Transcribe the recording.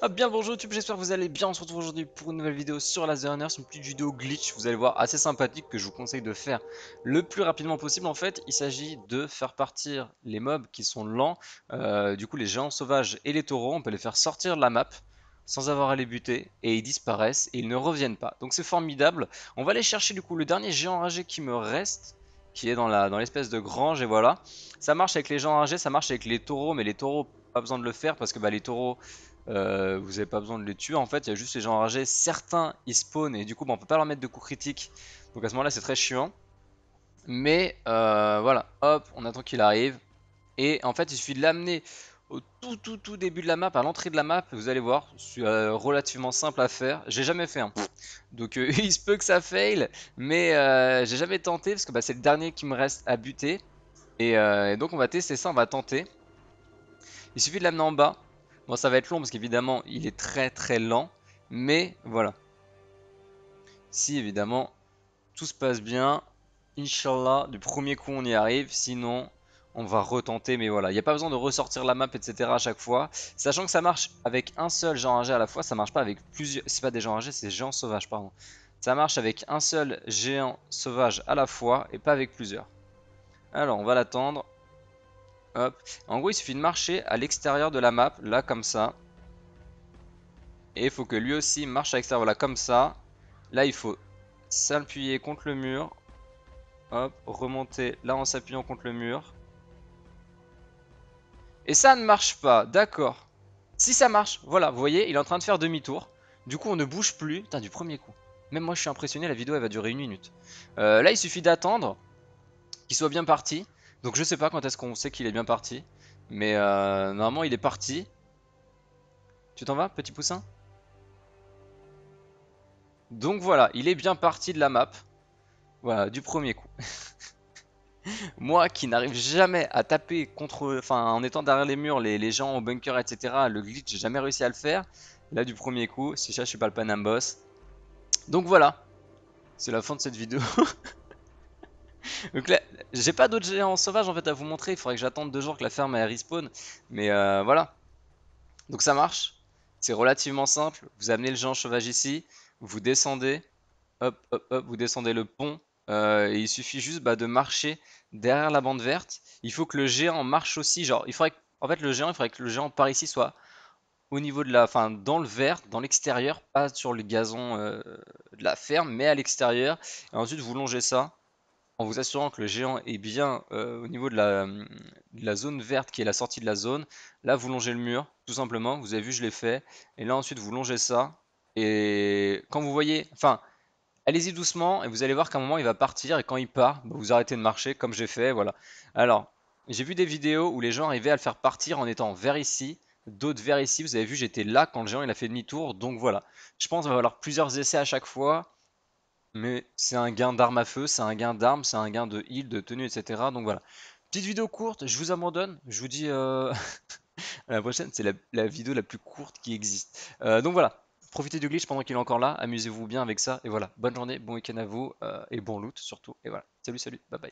Hop, ah, bien bonjour YouTube, j'espère que vous allez bien. On se retrouve aujourd'hui pour une nouvelle vidéo sur la Runner. une petite vidéo glitch, vous allez voir, assez sympathique que je vous conseille de faire le plus rapidement possible. En fait, il s'agit de faire partir les mobs qui sont lents. Euh, du coup, les géants sauvages et les taureaux, on peut les faire sortir de la map sans avoir à les buter et ils disparaissent et ils ne reviennent pas. Donc c'est formidable. On va aller chercher du coup le dernier géant enragé qui me reste qui est dans l'espèce dans de grange et voilà. Ça marche avec les géants enragés, ça marche avec les taureaux, mais les taureaux pas besoin de le faire parce que bah, les taureaux euh, vous n'avez pas besoin de les tuer. En fait, il y a juste les gens enragés. Certains, ils spawnent et du coup, bah, on peut pas leur mettre de coups critiques. Donc à ce moment-là, c'est très chiant. Mais euh, voilà, hop, on attend qu'il arrive. Et en fait, il suffit de l'amener au tout tout tout début de la map, à l'entrée de la map, vous allez voir, c'est euh, relativement simple à faire. J'ai jamais fait un. Hein. Donc il se peut que ça fail, mais j'ai jamais tenté parce que bah, c'est le dernier qui me reste à buter. et, donc on va tester ça, on va tenter. Il suffit de l'amener en bas. Bon, ça va être long parce qu'évidemment, il est très très lent. Mais voilà. Si évidemment, tout se passe bien, Inch'Allah, du premier coup, on y arrive. Sinon, on va retenter. Mais voilà, il n'y a pas besoin de ressortir la map, etc. à chaque fois. Sachant que ça marche avec un seul géant âgé à la fois. Ça marche pas avec plusieurs. C'est pas des gens rangés, c'est géants sauvages, pardon. Ça marche avec un seul géant sauvage à la fois et pas avec plusieurs. Alors, on va l'attendre. En gros, il suffit de marcher à l'extérieur de la map, là comme ça. Et il faut que lui aussi marche à l'extérieur, voilà, comme ça. Là, il faut s'appuyer contre le mur. Hop, remonter là en s'appuyant contre le mur. Et ça ne marche pas, d'accord. Si ça marche, voilà, vous voyez, il est en train de faire demi-tour. Du coup, on ne bouge plus. du premier coup. Même moi, je suis impressionné, la vidéo, elle va durer une minute. Euh, là, il suffit d'attendre qu'il soit bien parti. Donc je sais pas quand est-ce qu'on sait qu'il est bien parti. Mais euh, normalement il est parti. Tu t'en vas, petit poussin Donc voilà, il est bien parti de la map. Voilà, du premier coup. Moi qui n'arrive jamais à taper contre, enfin en étant derrière les murs, les, gens au bunker, etc. Le glitch, j'ai jamais réussi à le faire. Là du premier coup, si ça, je suis pas le panam boss. Donc voilà, c'est la fin de cette vidéo. Donc là, j'ai pas d'autres géants sauvages en fait à vous montrer. Il faudrait que j'attende deux jours que la ferme elle respawn. Mais euh, voilà. Donc ça marche. C'est relativement simple. Vous amenez le géant sauvage ici. Vous descendez. Hop, hop, hop. Vous descendez le pont. Euh, et il suffit juste bah, de marcher derrière la bande verte. Il faut que le géant marche aussi. Genre, il faudrait en fait, le géant, il faudrait que le géant par ici soit au niveau de la, enfin, dans le vert, dans l'extérieur, pas sur le gazon euh, de la ferme, mais à l'extérieur. Et ensuite, vous longez ça en vous assurant que le géant est bien euh, au niveau de la, de la, zone verte qui est la sortie de la zone. Là, vous longez le mur, tout simplement. Vous avez vu, je l'ai fait. Et là, ensuite, vous longez ça. Et quand vous voyez... Enfin, allez-y doucement et vous allez voir qu'à un moment, il va partir. Et quand il part, bah, vous arrêtez de marcher comme j'ai fait. Voilà. Alors, j'ai vu des vidéos où les gens arrivaient à le faire partir en étant vers ici d'autres vers ici. Vous avez vu, j'étais là quand le géant il a fait demi-tour. Donc voilà, je pense qu'il va falloir plusieurs essais à chaque fois mais c'est un gain d'armes à feu, c'est un gain d'armes, c'est un gain de heal, de tenue, etc. Donc voilà. Petite vidéo courte, je vous abandonne, je vous dis euh, à la prochaine, c'est la, vidéo la plus courte qui existe. Euh, donc voilà, profitez du glitch pendant qu'il est encore là, amusez-vous bien avec ça, et voilà, bonne journée, bon week-end à vous, euh, et bon loot surtout, et voilà, salut, salut, bye bye.